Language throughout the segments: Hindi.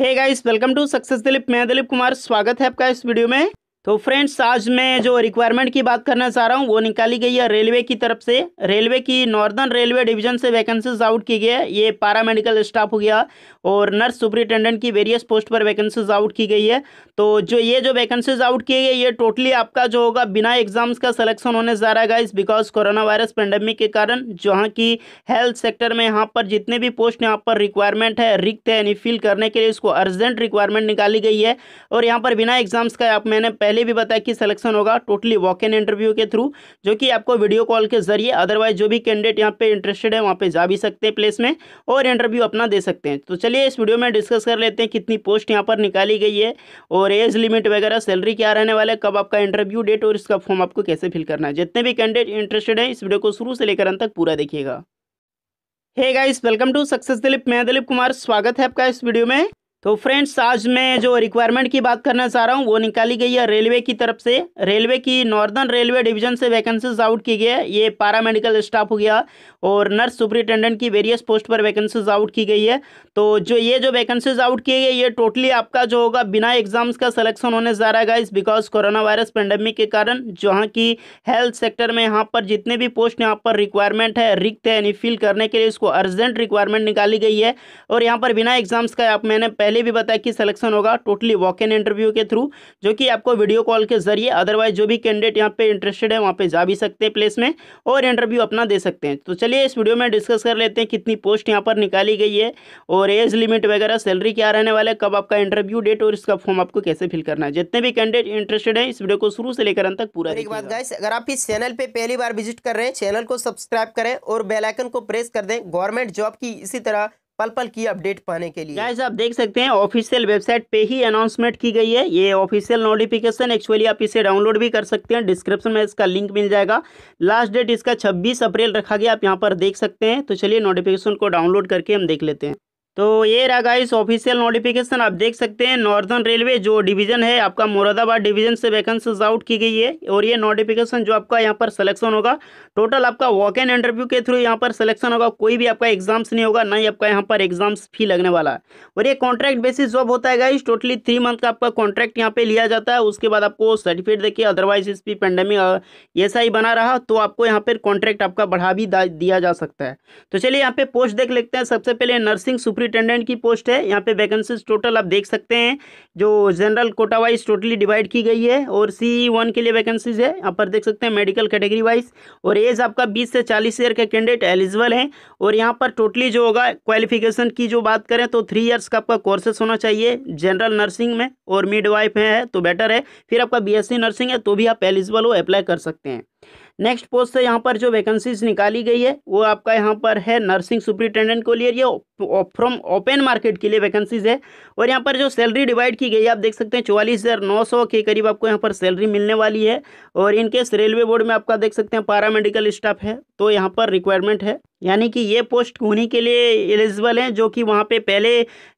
hey guys welcome to success Dilip मैं दिलीप कुमार स्वागत है आपका इस वीडियो में तो फ्रेंड्स आज मैं जो रिक्वायरमेंट की बात करना चाह रहा हूँ वो निकाली गई है रेलवे की तरफ से रेलवे की नॉर्दर्न रेलवे डिवीजन से वैकेंसीज आउट की गई है ये पैरामेडिकल स्टाफ हो गया और नर्स सुपरिटेंडेंट की वेरियस पोस्ट पर वैकेंसीज आउट की गई है तो जो ये जो वैकेंसीज आउट की गई ये टोटली आपका जो होगा बिना एग्जाम्स का सलेक्शन होने जा रहा है बिकॉज कोरोना वायरस पेंडेमिक के कारण जहाँ की हेल्थ सेक्टर में यहाँ पर जितने भी पोस्ट यहाँ पर रिक्वायरमेंट है रिक्त है यानी फिल करने के लिए इसको अर्जेंट रिक्वायरमेंट निकाली गई है और यहाँ पर बिना एग्जाम्स का आप मैंने पहले भी बताया कि सिलेक्शन होगा टोटली वॉक इन इंटरव्यू के थ्रू जो कि आपको वीडियो कॉल के जरिए अदरवाइज जो भी कैंडिडेट यहाँ पे इंटरेस्टेड है वहाँ पे जा भी सकते हैं प्लेस में और इंटरव्यू अपना दे सकते हैं तो चलिए इस वीडियो में डिस्कस कर लेते हैं कितनी पोस्ट यहाँ पर निकाली गई है और एज लिमिट वगैरह सैलरी क्या रहने वाला है कब आपका इंटरव्यू डेट और इसका फॉर्म आपको कैसे फिल करना है जितने भी कैंडिडेट इंटरेस्टेड है इस वीडियो को शुरू से लेकर अंत तक पूरा देखिएगा hey guys welcome to success Dilip मैं दिलीप कुमार स्वागत है आपका इस वीडियो में तो फ्रेंड्स आज मैं जो रिक्वायरमेंट की बात करना चाह रहा हूँ वो निकाली गई है रेलवे की तरफ से रेलवे की नॉर्दर्न रेलवे डिवीजन से वैकेंसीज आउट की गई है ये पैरामेडिकल स्टाफ हो गया और नर्स सुपरिटेंडेंट की वेरियस पोस्ट पर वैकेंसीज आउट की गई है तो जो ये जो वैकेंसीज आउट की गई ये टोटली आपका जो होगा बिना एग्जाम्स का सलेक्शन होने जा रहा है इस बिकॉज कोरोना वायरस पेंडेमिक के कारण जहाँ की हेल्थ सेक्टर में यहाँ पर जितने भी पोस्ट यहाँ पर रिक्वायरमेंट है रिक्त है यानी फिल करने के लिए इसको अर्जेंट रिक्वायरमेंट निकाली गई है और यहाँ पर बिना एग्जाम्स का आप मैंने पहले भी बताया कि सिलेक्शन होगा टोटली वॉक इन इंटरव्यू के थ्रू जो कि आपको वीडियो कॉल के जरिए अदरवाइज जो भी कैंडिडेट यहाँ पे इंटरेस्टेड है वहाँ पे जा भी सकते हैं प्लेस में और इंटरव्यू अपना दे सकते हैं तो चलिए इस वीडियो में डिस्कस कर लेते हैं कितनी पोस्ट यहाँ पर निकाली गई है और एज लिमिट वगैरह सैलरी क्या रहने वाला है कब आपका इंटरव्यू डेट और इसका फॉर्म आपको कैसे फिल करना है जितने भी कैंडिडेट इंटरेस्टेड है इस वीडियो को शुरू से लेकर अंत तक पूरा एक बात गाइस अगर आप इस चैनल पर पहली बार विजिट कर रहे हैं चैनल को सब्सक्राइब करें और बेलाइकन को प्रेस कर दें गवर्नमेंट जॉब की इसी तरह पल पल की अपडेट पाने के लिए गाइस आप देख सकते हैं ऑफिशियल वेबसाइट पे ही अनाउंसमेंट की गई है ये ऑफिशियल नोटिफिकेशन एक्चुअली आप इसे डाउनलोड भी कर सकते हैं डिस्क्रिप्शन में इसका लिंक मिल जाएगा लास्ट डेट इसका 26 अप्रैल रखा गया आप यहाँ पर देख सकते हैं तो चलिए नोटिफिकेशन को डाउनलोड करके हम देख लेते हैं तो ये रहा गाइस ऑफिशियल नोटिफिकेशन आप देख सकते हैं नॉर्दर्न रेलवे जो डिवीजन है आपका मुरादाबाद डिवीजन से वैकेंसीज आउट की गई है और ये नोटिफिकेशन जो आपका यहाँ पर सिलेक्शन होगा टोटल आपका वॉक एंड इंटरव्यू के थ्रू यहाँ पर सिलेक्शन होगा कोई भी आपका एग्जाम्स नहीं होगा ना ही आपका यहाँ पर एग्जाम्स फी लगने वाला है और ये कॉन्ट्रैक्ट बेसिस जॉब होता है गाइस टोटली थ्री मंथ का आपका कॉन्ट्रैक्ट यहाँ पे लिया जाता है उसके बाद आपको सर्टिफिकेट देखिए अदरवाइज इस भी पेंडेमिक ऐसा ही बना रहा तो आपको यहाँ पर कॉन्ट्रैक्ट आपका बढ़ा भी दिया जा सकता है तो चलिए यहाँ पे पोस्ट देख लेते हैं सबसे पहले नर्सिंग सुप्री सुपरिटेंडेंट की पोस्ट है यहाँ पे वैकेंसीज टोटल आप देख सकते हैं जो general quota wise totally divide की गई है और सी वन e के लिए वैकेंसीज है यहाँ पर देख सकते हैं मेडिकल कैटेगरी वाइज और एज आपका बीस से चालीस ईयर के कैंडिडेट एलिजिबल हैं और यहाँ पर टोटली जो होगा क्वालिफिकेशन की जो बात करें तो थ्री ईयर्स का आपका कोर्सेस होना चाहिए जनरल नर्सिंग में और मिड वाइफ है तो बेटर है फिर आपका बी नर्सिंग है तो भी आप एलिजिबल हो अप्लाई कर सकते हैं नेक्स्ट पोस्ट से यहाँ पर जो वैकेंसीज निकाली गई है वो आपका यहाँ पर है नर्सिंग सुपरिटेंडेंट को लिए फ्रॉम ओपन मार्केट के लिए वैकेंसीज है और यहाँ पर जो सैलरी डिवाइड की गई है आप देख सकते हैं चौवालीस हज़ार नौ सौ के करीब आपको यहाँ पर सैलरी मिलने वाली है और इनकेस रेलवे बोर्ड में आपका देख सकते हैं पारा मेडिकल स्टाफ है तो यहाँ पर रिक्वायरमेंट है यानी कि ये पोस्ट उन्हीं के लिए एलिजिबल हैं जो कि वहाँ पे पहले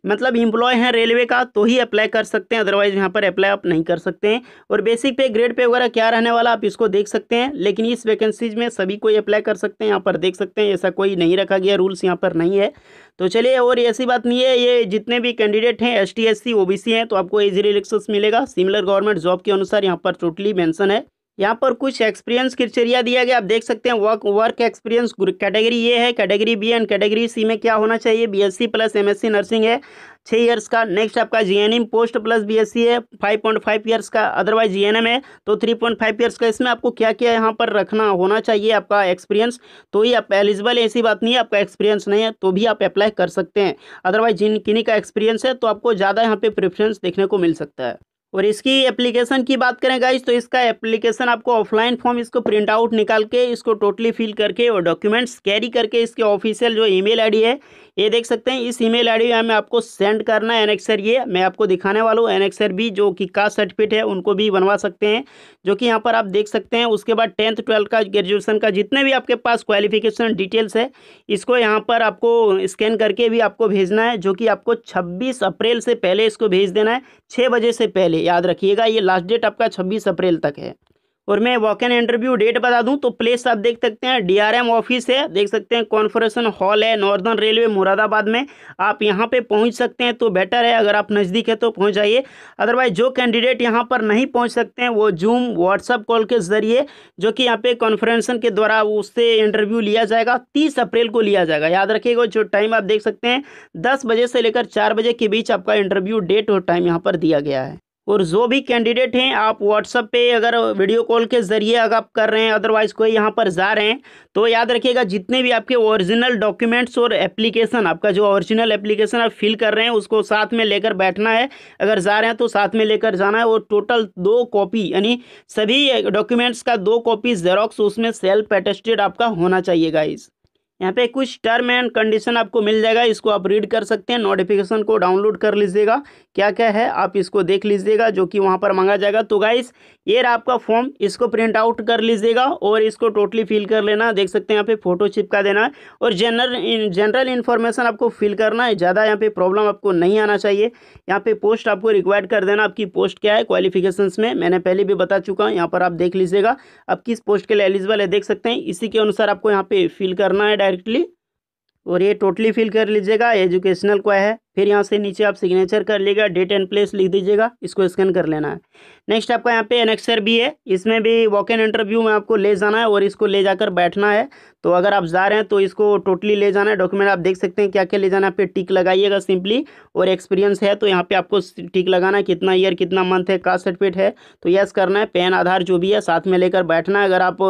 मतलब इम्प्लॉय हैं रेलवे का तो ही अप्लाई कर सकते हैं अदरवाइज यहाँ पर अप्लाई आप नहीं कर सकते हैं और बेसिक पे ग्रेड पे वगैरह क्या रहने वाला आप इसको देख सकते हैं लेकिन इस वैकेंसीज में सभी कोई अप्लाई कर सकते हैं यहाँ पर देख सकते हैं ऐसा कोई नहीं रखा गया रूल्स यहाँ पर नहीं है तो चलिए और ऐसी बात नहीं है ये जितने भी कैंडिडेट हैं एस टी हैं तो आपको एज रिलेक्स मिलेगा सिमिलर गवर्नमेंट जॉब के अनुसार यहाँ पर टोटली मैंसन है यहाँ पर कुछ एक्सपीरियंस क्रिटेरिया दिया गया आप देख सकते हैं वर्क वर्क एक्सपीरियंस कैटेगरी ये है category B and category C में क्या होना चाहिए बीएससी प्लस एमएससी नर्सिंग है छः ईयर्स का नेक्स्ट आपका जीएनएम पोस्ट प्लस बीएससी है फाइव पॉइंट फाइव ईयर्स का अदरवाइज जीएनएम है तो थ्री पॉइंट फाइव ईयर्स का इसमें आपको क्या क्या यहाँ पर रखना होना चाहिए आपका एक्सपीरियंस तो ही आप एलिजिबल ऐसी बात नहीं है आपका एक्सपीरियंस नहीं है तो भी आप अप्लाई कर सकते हैं अदरवाइज जिन किन्हीं का एक्सपीरियंस है तो आपको ज़्यादा यहाँ पर प्रेफरेंस देखने को मिल सकता है और इसकी एप्लीकेशन की बात करें गाइज तो इसका एप्लीकेशन आपको ऑफलाइन फॉर्म इसको प्रिंट आउट निकाल के इसको टोटली फिल करके और डॉक्यूमेंट्स कैरी करके इसके ऑफिशियल जो ईमेल आईडी है ये देख सकते हैं इस ईमेल आईडी में आपको सेंड करना है एनएक्सर ये मैं आपको दिखाने वाला हूँ एनएक्सर भी जो कि कास्ट सर्टिफिकेट है उनको भी बनवा सकते हैं जो कि यहाँ पर आप देख सकते हैं उसके बाद टेंथ ट्वेल्थ का ग्रेजुएसन का जितने भी आपके पास क्वालिफिकेशन डिटेल्स है इसको यहाँ पर आपको स्कैन करके भी आपको भेजना है जो कि आपको छब्बीस अप्रैल से पहले इसको भेज देना है छः बजे से पहले है याद रखिएगा ये लास्ट डेट आपका छब्बीस अप्रैल तक है और मैं वॉक एन इंटरव्यू डेट बता दूं तो प्लेस आप देख सकते हैं डीआरएम ऑफिस है देख सकते हैं कॉन्फ्रेंसन हॉल है नॉर्दर्न रेलवे मुरादाबाद में आप यहां पे पहुंच सकते हैं तो बेटर है अगर आप नज़दीक है तो पहुंच जाइए अदरवाइज जो कैंडिडेट यहाँ पर नहीं पहुँच सकते हैं वो जूम व्हाट्सअप कॉल के ज़रिए जो कि यहाँ पे कॉन्फ्रेंसन के द्वारा उससे इंटरव्यू लिया जाएगा तीस अप्रैल को लिया जाएगा याद रखिएगा जो टाइम आप देख सकते हैं दस बजे से लेकर चार बजे के बीच आपका इंटरव्यू डेट और टाइम यहाँ पर दिया गया है और जो भी कैंडिडेट हैं आप व्हाट्सअप पे अगर वीडियो कॉल के ज़रिए अगर आप कर रहे हैं अदरवाइज़ कोई यहाँ पर जा रहे हैं तो याद रखिएगा जितने भी आपके ओरिजिनल डॉक्यूमेंट्स और एप्लीकेशन आपका जो ओरिजिनल एप्लीकेशन आप फिल कर रहे हैं उसको साथ में लेकर बैठना है अगर जा रहे हैं तो साथ में लेकर जाना है और टोटल दो कॉपी यानी सभी डॉक्यूमेंट्स का दो कॉपी जेरोक्स उसमें सेल्फ अटेस्टेड आपका होना चाहिए गाइज़ यहाँ पे कुछ टर्म एंड कंडीशन आपको मिल जाएगा इसको आप रीड कर सकते हैं नोटिफिकेशन को डाउनलोड कर लीजिएगा क्या क्या है आप इसको देख लीजिएगा जो कि वहाँ पर मांगा जाएगा तो गाइस ये रहा आपका फॉर्म इसको प्रिंट आउट कर लीजिएगा और इसको टोटली फिल कर लेना देख सकते हैं यहाँ पे फोटो चिपका देना है और जनरल जनरल इन्फॉर्मेशन आपको फिल करना है ज़्यादा यहाँ पर प्रॉब्लम आपको नहीं आना चाहिए यहाँ पे पोस्ट आपको रिक्वायर्ड कर देना आपकी पोस्ट क्या है क्वालिफिकेशन में मैंने पहले भी बता चुका हूँ यहाँ पर आप देख लीजिएगा आप किस पोस्ट के लिए एलिजिबल है देख सकते हैं इसी के अनुसार आपको यहाँ पे फिल करना है डायरेक्टली और ये टोटली फिल कर लीजिएगा एजुकेशनल को है फिर यहाँ से नीचे आप सिग्नेचर कर लीजिएगा डेट एंड प्लेस लिख दीजिएगा इसको स्कैन कर लेना है नेक्स्ट आपका यहाँ पे एनेक्सर भी है इसमें भी वॉक इन इंटरव्यू में आपको ले जाना है और इसको ले जाकर बैठना है तो अगर आप जा रहे हैं तो इसको टोटली ले जाना है डॉक्यूमेंट आप देख सकते हैं क्या क्या ले जाना है पे टिक लगाइएगा सिंपली और एक्सपीरियंस है तो यहाँ पे आपको टिक लगाना है कितना ईयर कितना मंथ है कास्ट सर्टिफिकेट है तो यस करना है पैन आधार जो भी है साथ में लेकर बैठना है अगर आप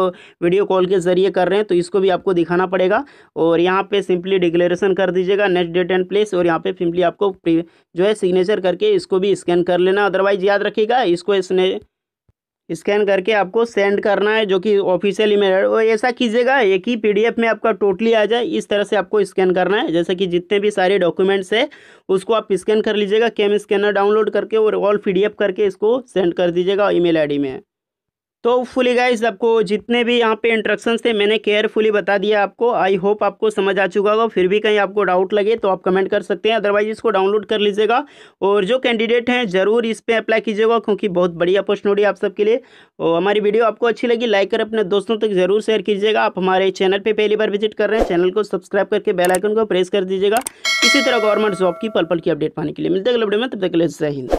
वीडियो कॉल के जरिए कर रहे हैं तो इसको भी आपको दिखाना पड़ेगा और यहाँ पर सिंपली डिक्लेरेशन कर दीजिएगा नेक्स्ट डेट एंड प्लेस और यहाँ पर सिंपली आपको जो है सिग्नेचर करके इसको भी स्कैन कर लेना अदरवाइज याद रखिएगा इसको इसने स्कैन करके आपको सेंड करना है जो कि ऑफिशियल ईमेल है वो ऐसा कीजिएगा एक ही पीडीएफ में आपका टोटली आ जाए इस तरह से आपको स्कैन करना है जैसे कि जितने भी सारे डॉक्यूमेंट्स है उसको आप स्कैन कर लीजिएगा कैम स्कैनर डाउनलोड करके और ऑल पीडीएफ करके इसको सेंड कर दीजिएगा ईमेल आईडी में तो फुली गाइज आपको जितने भी यहाँ पे इंट्रक्शन थे मैंने केयरफुली बता दिया आपको आई होप आपको समझ आ चुका होगा फिर भी कहीं आपको डाउट लगे तो आप कमेंट कर सकते हैं अदरवाइज इसको डाउनलोड कर लीजिएगा और जो कैंडिडेट हैं ज़रूर इस पर अप्लाई कीजिएगा क्योंकि बहुत बढ़िया अपॉर्चुनिटी आप सबके लिए और हमारी वीडियो आपको अच्छी लगी लाइक कर अपने दोस्तों तक जरूर शेयर कीजिएगा आप हमारे चैनल पर पहली बार विजिट कर रहे हैं चैनल को सब्सक्राइब करके बेलाइकन को प्रेस कर दीजिएगा इसी तरह गवर्नमेंट जॉब की पल पल की अपडेट पाने के लिए मिलते हैं अगले वीडियो में तब तक के लिए जय हिंद